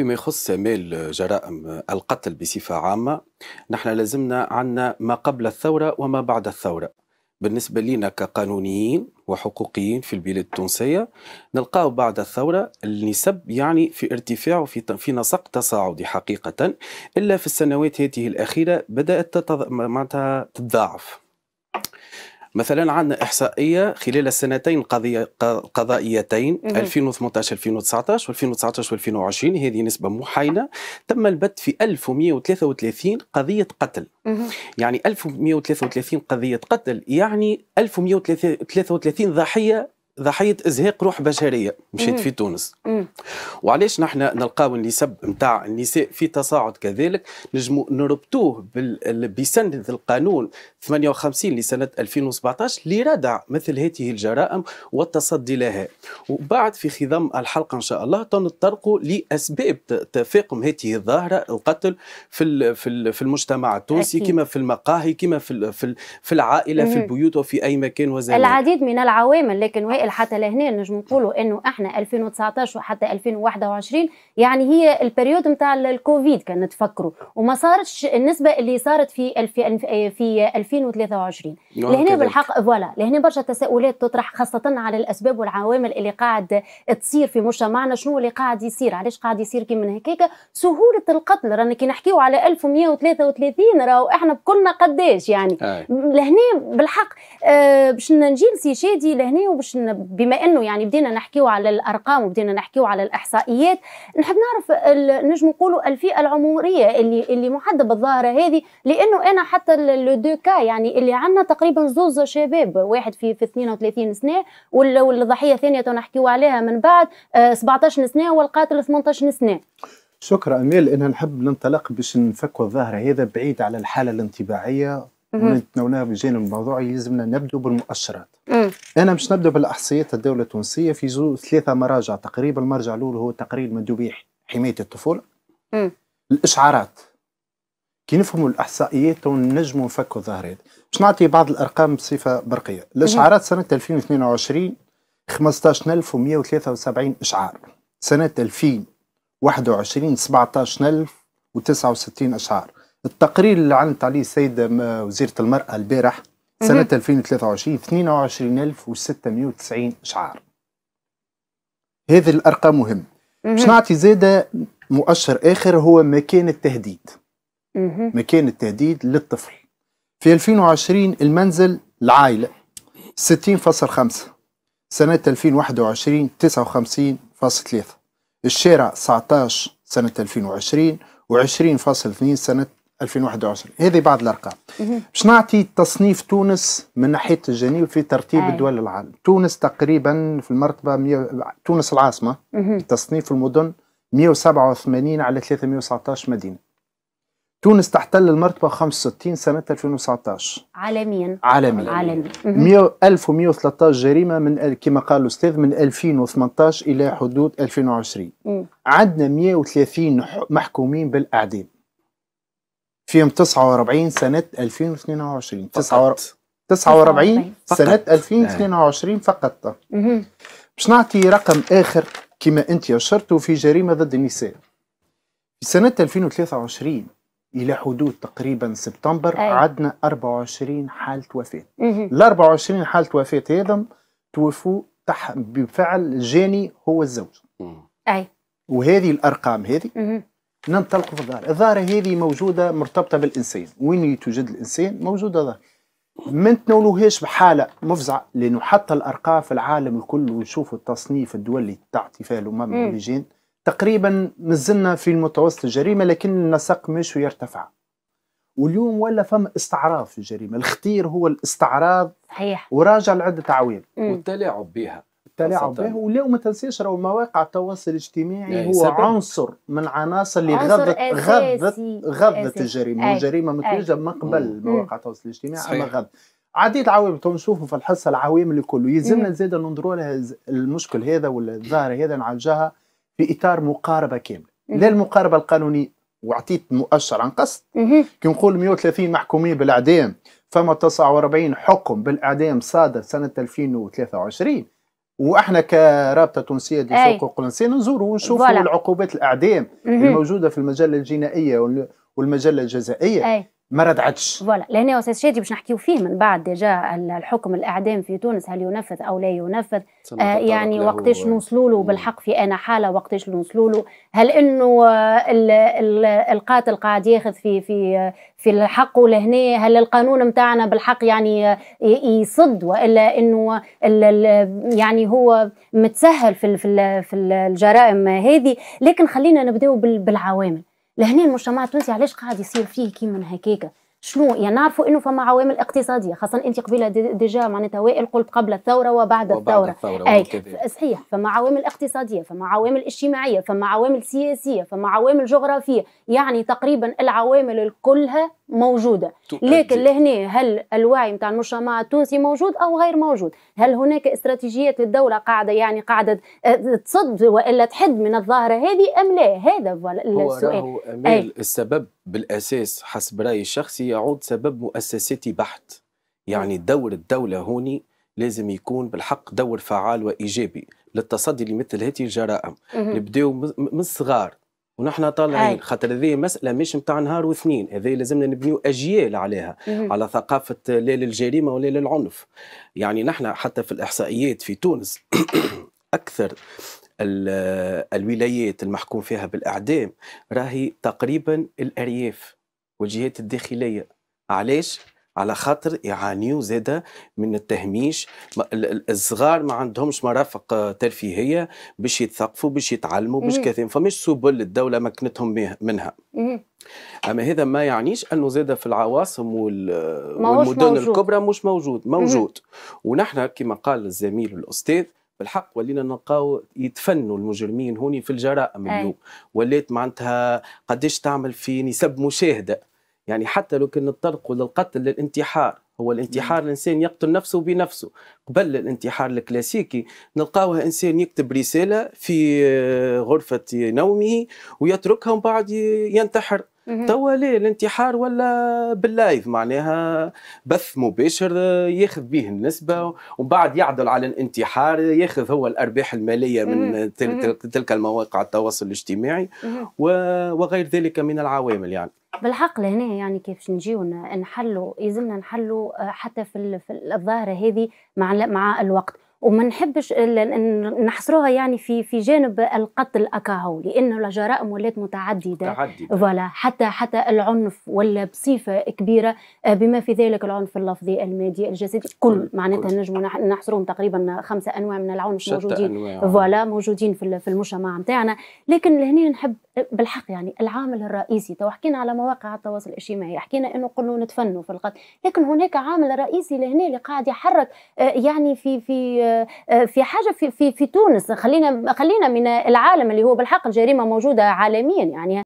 فيما يخص مال جرائم القتل بصفة عامة نحن لازمنا عنا ما قبل الثورة وما بعد الثورة بالنسبة لنا كقانونيين وحقوقيين في البلاد التونسية نلقاو بعد الثورة النسب يعني في ارتفاع وفي في نسق تصاعدي حقيقة إلا في السنوات هذه الأخيرة بدأت تتضاعف مثلا عندنا احصائيه خلال السنتين القضائيتين 2018 2019 و2019 و2020 هذه نسبه محايده تم البت في 1133 يعني قضيه قتل يعني 1133 قضيه قتل يعني 1133 ضحيه ضحيه ازهاق روح بشريه مشيت في تونس وعلاش نحن نلقاو النسب نتاع النساء في تصاعد كذلك نجمو نربطوه بسند القانون 58 لسنه 2017 لردع مثل هذه الجرائم والتصدي لها وبعد في خضم الحلقه ان شاء الله تنطرقوا لاسباب تفاقم هذه الظاهره القتل في في, في المجتمع التونسي كما في المقاهي كما في في العائله في البيوت وفي اي مكان وزي العديد من العوامل لكن وائل بالفعل حتى لهنا نجم نقولوا انه احنا 2019 وحتى 2021 يعني هي البريود نتاع الكوفيد كان نتفكروا وما صارتش النسبه اللي صارت في في, 2023 نعم، لهنا بالحق فوالا لهنا برشا تساؤلات تطرح خاصه على الاسباب والعوامل اللي قاعد تصير في مجتمعنا شنو اللي قاعد يصير علاش قاعد يصير كي من هكاك سهوله القتل رانا كي نحكيو على 1133 راهو احنا بكلنا قداش يعني لهنا بالحق آه، باش نجي لسي شادي لهنا وباش بما انه يعني بدينا نحكيو على الارقام وبدينا نحكيو على الاحصائيات نحب نعرف نجم نقولوا الفئه العمريه اللي اللي محدده بالظاهره هذه لانه انا حتى لو دو كا يعني اللي عندنا تقريبا زوز شباب واحد في في 32 سنه والضحيه الثانيه نحكيو عليها من بعد 17 آه، سنه والقاتل 18 سنه شكرا اميل انا نحب ننطلق باش نفكوا الظاهره هذا بعيد على الحاله الانطباعيه ونتناولها بجانب موضوعي يلزمنا نبدو بالمؤشرات انا باش نبدا بالاحصائيات الدوله التونسيه في زو ثلاثه مراجع تقريبا المرجع الاول هو تقرير مندوبي حمايه الطفوله الاشعارات كي نفهموا الاحصائيات ونجموا نفكوا الظاهرات باش نعطي بعض الارقام بصفه برقيه الاشعارات سنه 2022 15173 اشعار سنه 2021 17069 اشعار التقرير اللي عملت عليه السيده وزيره المراه البارح سنة 2023 22690 شعار هذه الأرقام مهم باش نعطي زادة مؤشر آخر هو مكان التهديد مكان التهديد للطفل في 2020 المنزل العائلة 60.5 سنة 2021 59.3 الشارع 19 سنة 2020 و20.2 سنة 2021 هذه بعض الارقام باش نعطي تصنيف تونس من ناحيه الجنوب في ترتيب أي. الدول العالم تونس تقريبا في المرتبه مية... تونس العاصمه مه. تصنيف المدن 187 على 319 مدينه تونس تحتل المرتبه 65 سنه 2019 عالميا عالميا عالميا 1113 جريمه من كما قال الاستاذ من 2018 الى حدود 2020 عندنا 130 محكومين بالاعدام في يوم 49 سنة 2022 فقط 49 سنة 2022 فقط نعم. باش نعطي رقم آخر كما أنت أشرت في جريمة ضد النساء في سنة 2023 إلى حدود تقريبا سبتمبر أي. عدنا 24 حالة وفاة ال 24 حالة وفاة هذم توفوا بفعل جاني هو الزوج أي وهذه الأرقام هذه ننطلق في الظاهرة الظاهرة هذه موجودة مرتبطة بالإنسان وين يتوجد الإنسان موجودة ظاهرة ما نتناولوهاش بحالة مفزعة لأنه حتى الأرقام في العالم الكل ونشوفوا التصنيف الدول اللي تعطي فيها أمم الأمم والجين تقريبا مازلنا في المتوسط الجريمة لكن النسق مش يرتفع واليوم ولا فما استعراض في الجريمة الخطير هو الاستعراض صحيح وراجع لعدة عوامل والتلاعب بها تلاعب به ولو ما تنساش راهو مواقع التواصل الاجتماعي إيه، هو سبب. عنصر من عناصر اللي غذت غذت غذت الجريمه الجريمه ما من قبل مواقع التواصل الاجتماعي اما غذت عديد عوامل تو نشوفوا في الحصه العوامل الكل يلزمنا زاد ننظروا لها المشكل هذا ولا الظاهره هذا نعالجها في اطار مقاربه كامله لا المقاربه القانونيه وعطيت مؤشر عن قصد كي نقول 130 محكومين بالاعدام فما 49 حكم بالاعدام صادر سنه 2023 واحنا كرابطه تونسيه لسوق حقوق الانسان نزوروا ونشوفوا العقوبات الاعدام الموجوده في المجله الجنائيه والمجله الجزائيه أي. ما ردعتش فوالا لهنا استاذ شادي باش نحكيو فيه من بعد ديجا الحكم الاعدام في تونس هل ينفذ او لا ينفذ آه يعني وقتاش نوصلوا له بالحق في انا حاله وقتاش نوصلوا له هل انه القاتل قاعد ياخذ في في في الحق ولهنا هل القانون نتاعنا بالحق يعني يصد والا انه يعني هو متسهل في في الجرائم هذه لكن خلينا نبداو بالعوامل لهنا المجتمع التونسي علاش قاعد يصير فيه من هكاكا شنو يعني نعرفوا انه فما عوامل اقتصاديه خاصه انت قبيله ديجا معناتها وائل قلت قبل الثوره وبعد الثوره, الثورة اي صحيح فما عوامل اقتصاديه فما عوامل اجتماعيه فما عوامل سياسيه فما عوامل جغرافيه يعني تقريبا العوامل كلها موجوده لكن لهنا هل الوعي نتاع المجتمع التونسي موجود او غير موجود هل هناك استراتيجيات للدوله قاعده يعني قاعده أه، تصد والا تحد من الظاهره هذه ام لا هذا هو السؤال هو أمال السبب بالاساس حسب رايي الشخصي يعود سبب مؤسساتي بحت يعني دور الدوله هوني لازم يكون بالحق دور فعال وايجابي للتصدي لمثل هذه الجرائم نبداو من الصغار ونحن طالعين خاطر هذه مساله مش نتاع نهار واثنين هذه لازمنا نبنيو اجيال عليها مم. على ثقافه لا للجريمه ولا للعنف يعني نحن حتى في الاحصائيات في تونس اكثر الولايات المحكوم فيها بالاعدام راهي تقريبا الارياف والجهات الداخليه علاش على خاطر يعانيوا زادة من التهميش الصغار ما عندهمش مرافق آه، ترفيهية باش يتثقفوا باش يتعلموا باش كذا فمش سبل الدولة مكنتهم منها اما هذا ما يعنيش انه زاد في العواصم والمدن موجود. الكبرى مش موجود موجود ونحن كما قال الزميل الاستاذ بالحق ولينا نلقاو يتفنوا المجرمين هوني في الجرائم اليوم ولات معناتها قداش تعمل في نسب مشاهده يعني حتى لو كان نطرقوا للقتل للانتحار هو الانتحار نعم. الانسان يقتل نفسه بنفسه قبل الانتحار الكلاسيكي نلقاوه انسان يكتب رساله في غرفه نومه ويتركها ومن بعد ينتحر توا ليه الانتحار ولا باللايف معناها بث مباشر ياخذ به النسبه ومن بعد يعدل على الانتحار ياخذ هو الارباح الماليه من تلك المواقع التواصل الاجتماعي وغير ذلك من العوامل يعني بالحق لهنا يعني كيفاش نجيو نحلوا يلزمنا نحلوا آه، حتى في الظاهره هذه مع مع الوقت وما نحبش نحصروها يعني في في جانب القتل اكاهو لانه الجرائم ولات متعدده متعدده فوالا حتى حتى العنف ولا بصفه كبيره آه، بما في ذلك العنف اللفظي المادي الجسدي كل معناتها نجموا نحصرهم تقريبا خمسه انواع من العنف موجودين فوالا موجودين في المجتمع نتاعنا لكن لهنا نحب بالحق يعني العامل الرئيسي تو حكينا على مواقع التواصل الاجتماعي حكينا انه قلنا نتفنوا في القتل لكن هناك عامل رئيسي لهنا اللي قاعد يحرك آه، يعني في في آه، آه، في حاجه في في, في تونس خلينا خلينا من العالم اللي هو بالحق الجريمه موجوده عالميا يعني